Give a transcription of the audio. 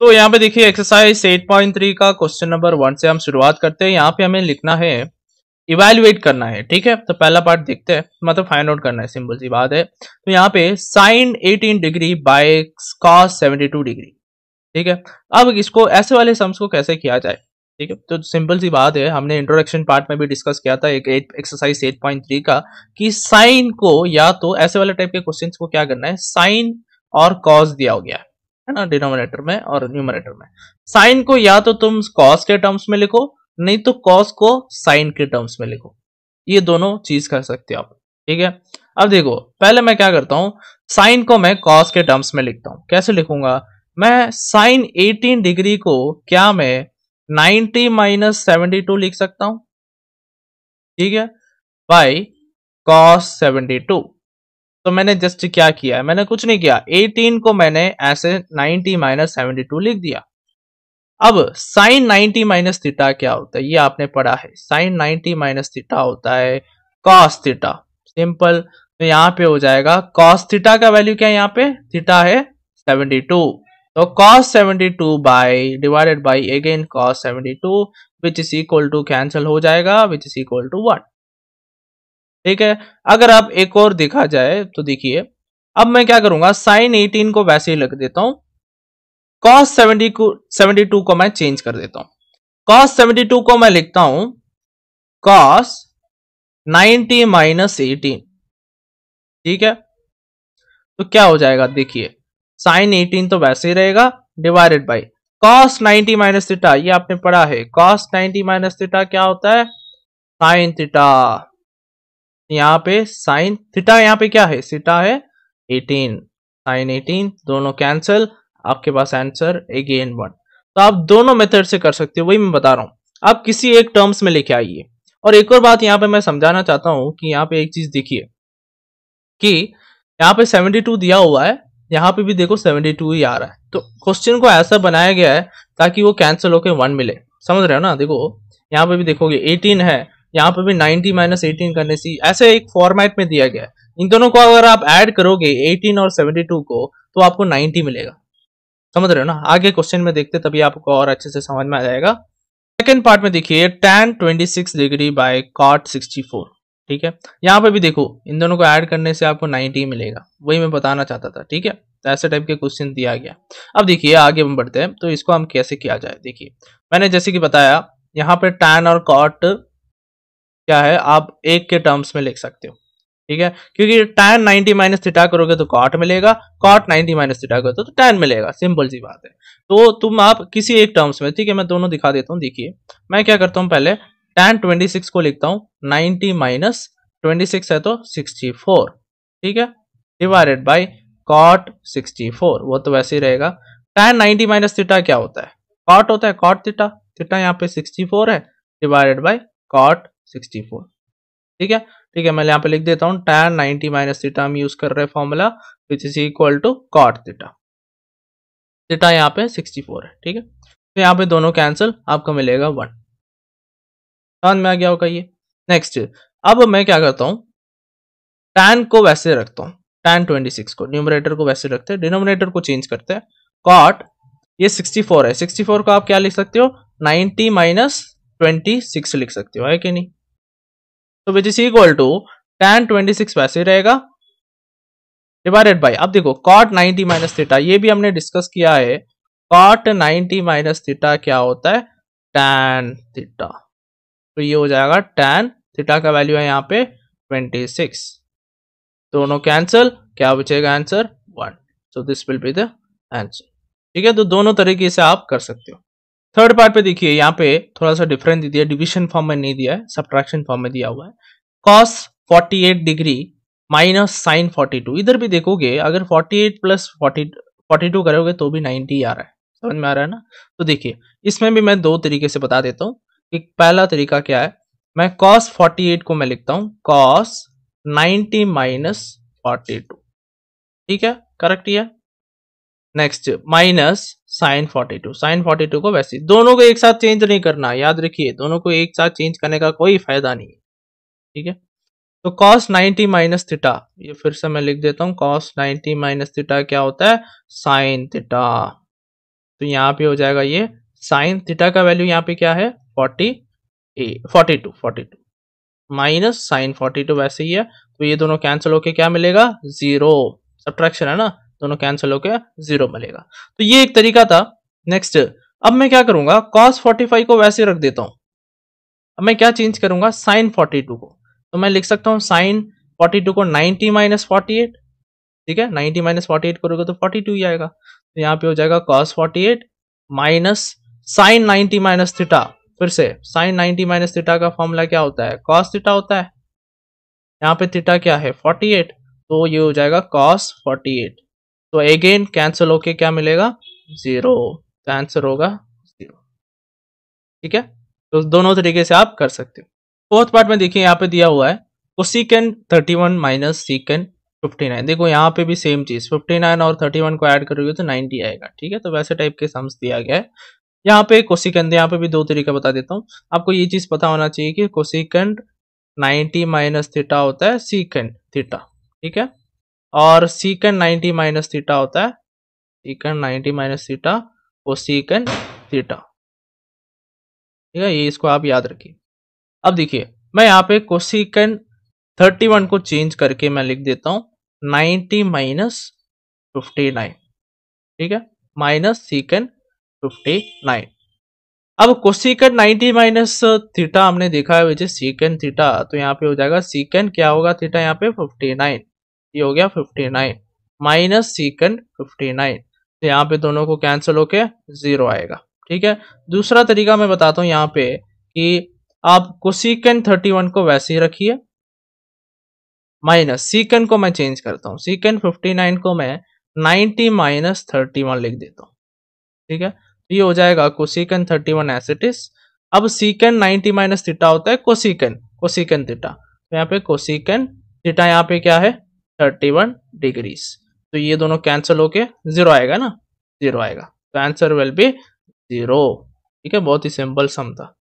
तो यहाँ पे देखिए एक्सरसाइज 8.3 का क्वेश्चन नंबर वन से हम शुरुआत करते हैं यहाँ पे हमें लिखना है इवेल्युएट करना है ठीक है तो पहला पार्ट देखते हैं मतलब फाइंड आउट करना है सिंपल सी बात है तो यहाँ पे sine 18 degree by cos 72 degree ठीक है अब इसको ऐसे वाले सम्स को कैसे किया जाए ठीक है तो सिंपल सी बात है हमने इंट्रोडक्शन पार्ट में भी डिस्कस किया था एक eight exercise eight point three का कि साइन को या तो ऐसे वाले टाइप के क्वेश्चन को क्या करना है साइन और कॉज दिया हो गया है है ना डिनोमिनेटर में और न्यूमरेटर में साइन को या तो तुम कॉस के टर्म्स में लिखो नहीं तो कॉस को साइन के टर्म्स में लिखो ये दोनों चीज कर सकते हो आप ठीक है अब देखो पहले मैं क्या करता हूं साइन को मैं कॉस के टर्म्स में लिखता हूं कैसे लिखूंगा मैं साइन 18 डिग्री को क्या मैं 90 माइनस सेवेंटी लिख सकता हूं ठीक है बाई कॉस 72 तो मैंने जस्ट क्या किया है मैंने कुछ नहीं किया 18 को मैंने ऐसे 90 माइनस सेवेंटी लिख दिया अब साइन 90 माइनस थीटा क्या होता है ये आपने पढ़ा है साइन 90 माइनस थीटा होता है कॉस थीटा सिंपल तो यहाँ पे हो जाएगा कॉस थीटा का वैल्यू क्या है यहाँ पे थीटा है 72 तो cos 72 two by divided by again cos 72 two which is equal to cancel हो जाएगा which is equal to one ठीक है अगर आप एक और देखा जाए तो देखिए अब मैं क्या करूंगा साइन एटीन को वैसे ही लग देता हूं कॉस सेवेंटी को सेवेंटी टू को मैं चेंज कर देता हूं कॉस सेवेंटी टू को मैं लिखता हूं कॉस नाइनटी माइनस एटीन ठीक है तो क्या हो जाएगा देखिए साइन एटीन तो वैसे ही रहेगा divided by cos ninety minus theta ये आपने पढ़ा है कॉस नाइनटी माइनस थीटा क्या होता है साइन थीटा यहाँ पे साइन थीटा यहाँ पे क्या है सीटा है 18 साइन 18 दोनों कैंसिल आपके पास आंसर अगेन वन तो आप दोनों मेथड से कर सकते हो वही मैं बता रहा हूँ आप किसी एक टर्म्स में लेके आइए और एक और बात यहाँ पे मैं समझाना चाहता हूँ कि यहाँ पे एक चीज देखिए कि यहाँ पे 72 दिया हुआ है यहाँ पे भी देखो 72 ही आ रहा है तो क्वेश्चन को ऐसा बनाया गया है ताकि वो कैंसिल होकर वन मिले समझ रहे हो ना देखो यहाँ पे भी देखोगे 18 है यहाँ पे भी 90 माइनस एटीन करने से ऐसे एक फॉर्मेट में दिया गया है इन दोनों को अगर आप ऐड करोगे 18 और 72 को तो आपको 90 मिलेगा समझ रहे हो ना आगे क्वेश्चन में देखते तभी आपको और अच्छे से समझ में आ जाएगा सेकेंड पार्ट में देखिए tan twenty six degree by cot sixty four ठीक है यहाँ पे भी देखो इन दोनों को ऐड करने से आपको 90 मिलेगा वही मैं बताना चाहता था ठीक है तो ऐसे टाइप के क्वेश्चन दिया गया अब देखिए आगे हम बढ़ते हैं तो इसको हम कैसे किया जाए देखिए मैंने जैसे कि बताया यहाँ पे टैन और कॉट क्या है आप एक के टर्म्स में लिख सकते हो ठीक है क्योंकि टैन 90 माइनस थीटा करोगे तो कॉट मिलेगा कॉट 90 माइनस थीटा करोगे तो टैन मिलेगा सिंपल सी बात है तो तुम आप किसी एक टर्म्स में ठीक है मैं दोनों दिखा देता हूँ देखिए मैं क्या करता हूँ पहले tan 26 को लिखता हूँ 90 माइनस ट्वेंटी है तो 64 ठीक है डिवाइडेड बाई कॉट 64 वो तो वैसे ही रहेगा टैन नाइनटी माइनस थीटा क्या होता है कॉट होता है कॉट थीटा थीटा यहाँ पे 64 है डिवाइडेड बाई कॉट फोर ठीक है ठीक है मैं यहाँ पे लिख देता हूँ टैन नाइनटी माइनस थीटा हम यूज कर रहे हैं formula which is equal to cot theta theta यहाँ पे सिक्सटी फोर है ठीक है तो यहाँ पे दोनों कैंसिल आपको मिलेगा वन टन में आ गया होगा ये नेक्स्ट अब मैं क्या करता हूँ टैन को वैसे रखता हूँ टैन 26 को न्यूमरेटर को वैसे रखते हैं डिनोमिनेटर को चेंज करते हैं कॉट ये 64 है 64 को आप क्या लिख सकते हो 90 माइनस सिक्स लिख सकते हो है कि नहीं तो which is equal to tan twenty six वैसे रहेगा डिवाइडेड बाई अब देखो कॉट नाइनटी माइनस थीटा ये भी हमने डिस्कस किया है कॉट नाइनटी माइनस थीटा क्या होता है टेन थीटा तो ये हो जाएगा टेन थीटा का वैल्यू है यहाँ पे ट्वेंटी सिक्स दोनों कैंसिल क्या बचेगा answer one so this will be the answer ठीक है तो दोनों तरीके से आप कर सकते हो थर्ड पार्ट पे देखिए यहाँ पे थोड़ा सा डिफरेंस दिया डिविजन फॉर्म में नहीं दिया है सब्ट्रैक्शन फॉर्म में दिया हुआ है कॉस 48 डिग्री माइनस साइन 42 इधर भी देखोगे अगर 48 प्लस 40 42 करोगे तो भी 90 आ रहा है समझ में आ रहा है ना तो देखिए इसमें भी मैं दो तरीके से बता देता हूँ कि पहला तरीका क्या है मैं कॉस फोर्टी को मैं लिखता हूँ कॉस नाइन्टी माइनस ठीक है करेक्ट यह next minus sine forty two sine forty two को वैसे दोनों को एक साथ चेंज नहीं करना याद रखिए दोनों को एक साथ चेंज करने का कोई फायदा नहीं है ठीक है तो कॉस 90 माइनस थीटा ये फिर से मैं लिख देता हूँ कॉस 90 माइनस थीटा क्या होता है साइन थीटा तो यहाँ पे हो जाएगा ये साइन थीटा का वैल्यू यहाँ पे क्या है forty a forty two forty two minus sine forty two वैसे ही है तो ये दोनों कैंसिल होके क्या मिलेगा जीरो सब्ट्रैक्शन है ना दोनों कैंसिल होकर जीरो मिलेगा तो ये एक तरीका था नेक्स्ट अब मैं क्या करूंगा कॉस फोर्टी को वैसे रख देता हूं अब मैं क्या चेंज करूंगा साइन फोर्टी को तो मैं लिख सकता हूं साइन फोर्टी को नाइनटी माइनस फोर्टी ठीक है नाइनटी माइनस फोर्टी करोगे तो 42 ही आएगा तो यहाँ पे हो जाएगा cos 48 minus sine ninety minus theta फिर से साइन नाइनटी माइनस थीटा का फॉर्मूला क्या होता है कॉस थीटा होता है यहाँ पे थीटा क्या है फोर्टी एट तो ये हो जाएगा कॉस फोर्टी एट तो अगेन कैंसिल होके क्या मिलेगा जीरो आंसर होगा जीरो ठीक है तो दोनों तरीके से आप कर सकते हो फोर्थ पार्ट में देखिए यहाँ पे दिया हुआ है cosecant thirty one minus secant fifty nine देखो यहाँ पे भी सेम चीज फिफ्टी नाइन और थर्टी वन को ऐड करोगे तो नाइनटी आएगा ठीक है तो वैसे टाइप के सम्स दिया गया है यहाँ पे कोसिकेंड यहाँ पे भी दो तरीका बता देता हूँ आपको ये चीज पता होना चाहिए कि कोशिकंड नाइनटी माइनस थीटा होता है सीकेंड थीटा ठीक है और सीकेंड नाइन्टी माइनस थीटा होता है सीकेंड नाइनटी माइनस थीटा वो सीकेंड थीटा ठीक है ये इसको आप याद रखिए अब देखिए मैं यहाँ पे कोसिकेंड थर्टी वन को चेंज करके मैं लिख देता हूँ नाइनटी माइनस फिफ्टी नाइन ठीक है माइनस सीकेंड फिफ्टी नाइन अब कोसिकेंड 90 माइनस थीटा हमने देखा है वैसे इज सीकेंड थीटा तो यहाँ पे हो जाएगा सीकेंड क्या होगा थीटा यहाँ पे फिफ्टी नाइन ये हो गया fifty nine minus secant fifty nine तो यहाँ पे दोनों को कैंसिल होके जीरो आएगा ठीक है दूसरा तरीका मैं बताता हूँ यहाँ पे कि आप सीकेंड थर्टी वन को वैसे ही रखिए माइनस सीकेंड को मैं चेंज करता हूँ सीकेंड फिफ्टी नाइन को मैं 90 माइनस थर्टी वन लिख देता हूँ ठीक है तो ये हो जाएगा सीकेंड थर्टी वन एसिटिस अब सीकेंड नाइनटी माइनस थीटा होता है कोसिकन कोसिकन थीटा तो यहाँ पे कोसिकन थीटा यहाँ पे क्या है थर्टी वन डिग्रीज तो ये दोनों कैंसिल होके जीरो आएगा ना जीरो आएगा तो आंसर विल बी जीरो ठीक है बहुत ही सिंपल सम था